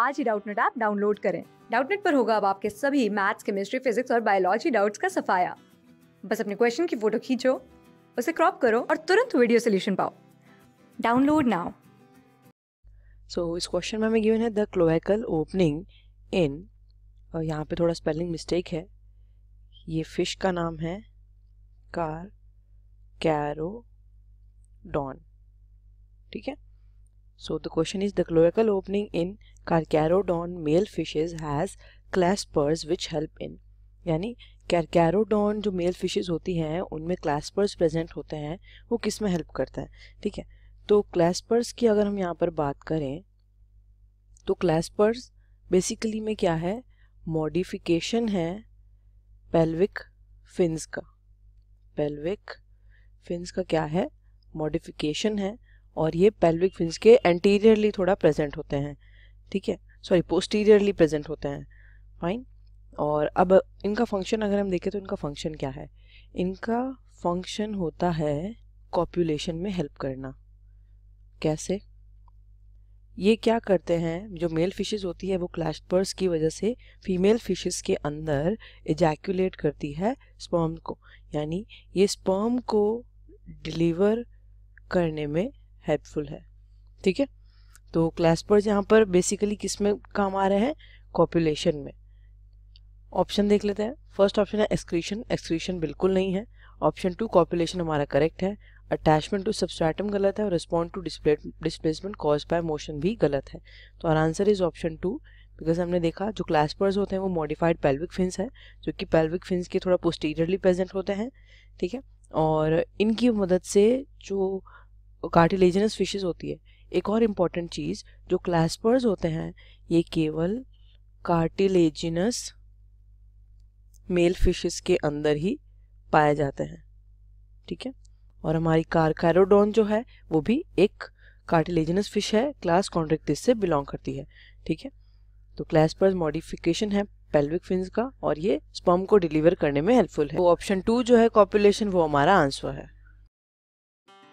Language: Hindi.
आज ही डाउटनेट ऐप डाउनलोड करें डाउटनेट पर होगा अब आपके सभी मैथ्स केमिस्ट्री फिजिक्स और बायोलॉजी डाउट्स का सफाया बस अपने क्वेश्चन की फोटो खींचो उसे क्रॉप करो और तुरंत वीडियो सोल्यूशन पाओ डाउनलोड नाउ सो इस क्वेश्चन में हमें गिवन है द क्लोएकल ओपनिंग इन और यहाँ पे थोड़ा स्पेलिंग मिस्टेक है ये फिश का नाम है कार कैरो डॉन ठीक है so the question is the cloacal opening in Carcharodon male fishes has claspers which help in यानी कैरकैरोडॉन जो मेल फिशेज होती हैं उनमें क्लैस्पर्स प्रेजेंट होते हैं वो किस में हेल्प करता है ठीक है तो क्लैस्पर्स की अगर हम यहाँ पर बात करें तो क्लैस्पर्स बेसिकली में क्या है मॉडिफिकेशन है पेल्विक फिन्स का पेल्विक फिन्स का क्या है मॉडिफिकेशन है और ये पेल्विक फिन्स के एंटीरियरली थोड़ा प्रेजेंट होते हैं ठीक है सॉरी पोस्टीरियरली प्रेजेंट होते हैं फाइन और अब इनका फंक्शन अगर हम देखें तो इनका फंक्शन क्या है इनका फंक्शन होता है कॉपुलेशन में हेल्प करना कैसे ये क्या करते हैं जो मेल फिशेस होती है वो क्लैशपर्स की वजह से फीमेल फिशेस के अंदर इजैक्यूलेट करती है स्पर्म को यानी ये स्पर्म को डिलीवर करने में हेल्पफुल है ठीक है तो क्लैस्पर्स यहाँ पर बेसिकली किस में काम आ रहे हैं कॉपुलेशन में ऑप्शन देख लेते हैं फर्स्ट ऑप्शन है एक्सक्रीशन एक्सक्रीशन बिल्कुल नहीं है ऑप्शन टू कॉपुलेशन हमारा करेक्ट है अटैचमेंट टू सब्सट्रैटम गलत है और respond to displacement caused by motion भी गलत है तो और answer is option two because हमने देखा जो क्लैस्पर्स होते हैं वो मॉडिफाइड पेल्विक फिन्स है जो कि पेल्विक फिन्स के थोड़ा पोस्टीरियरली प्रेजेंट होते हैं ठीक है और इनकी मदद से जो कार्टिलेजनस फिशेज होती है एक और इम्पॉर्टेंट चीज़ जो क्लास्पर्स होते हैं ये केवल कार्टिलेजिनस मेल फिशेस के अंदर ही पाए जाते हैं ठीक है और हमारी कारकैरोडोन जो है वो भी एक कार्टिलेजिनस फिश है क्लास कॉन्ट्रिक्टिस से बिलोंग करती है ठीक है तो क्लास्पर्स मॉडिफिकेशन है पेल्विक फिंस का और ये स्पर्म को डिलीवर करने में हेल्पफुल है ऑप्शन टू जो है कॉपुलेशन वो हमारा आंसर है